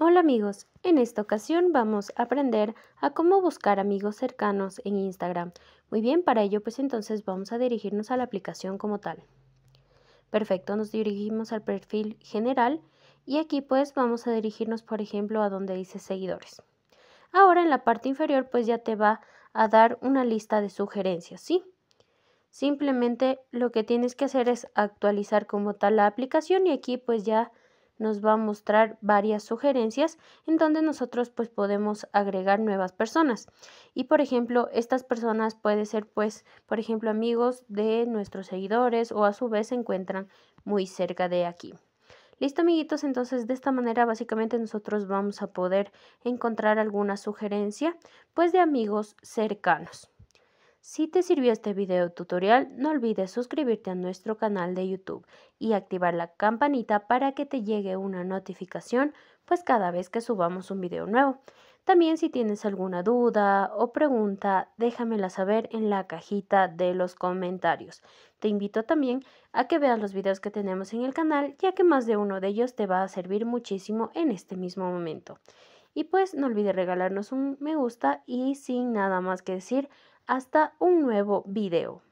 Hola amigos, en esta ocasión vamos a aprender a cómo buscar amigos cercanos en Instagram. Muy bien, para ello pues entonces vamos a dirigirnos a la aplicación como tal. Perfecto, nos dirigimos al perfil general y aquí pues vamos a dirigirnos por ejemplo a donde dice seguidores. Ahora en la parte inferior pues ya te va a dar una lista de sugerencias, ¿sí? Simplemente lo que tienes que hacer es actualizar como tal la aplicación y aquí pues ya nos va a mostrar varias sugerencias en donde nosotros pues podemos agregar nuevas personas. Y por ejemplo, estas personas pueden ser pues, por ejemplo, amigos de nuestros seguidores o a su vez se encuentran muy cerca de aquí. Listo amiguitos, entonces de esta manera básicamente nosotros vamos a poder encontrar alguna sugerencia pues de amigos cercanos. Si te sirvió este video tutorial, no olvides suscribirte a nuestro canal de YouTube y activar la campanita para que te llegue una notificación pues cada vez que subamos un video nuevo. También si tienes alguna duda o pregunta, déjamela saber en la cajita de los comentarios. Te invito también a que veas los videos que tenemos en el canal, ya que más de uno de ellos te va a servir muchísimo en este mismo momento. Y pues no olvides regalarnos un me gusta y sin nada más que decir, hasta un nuevo video.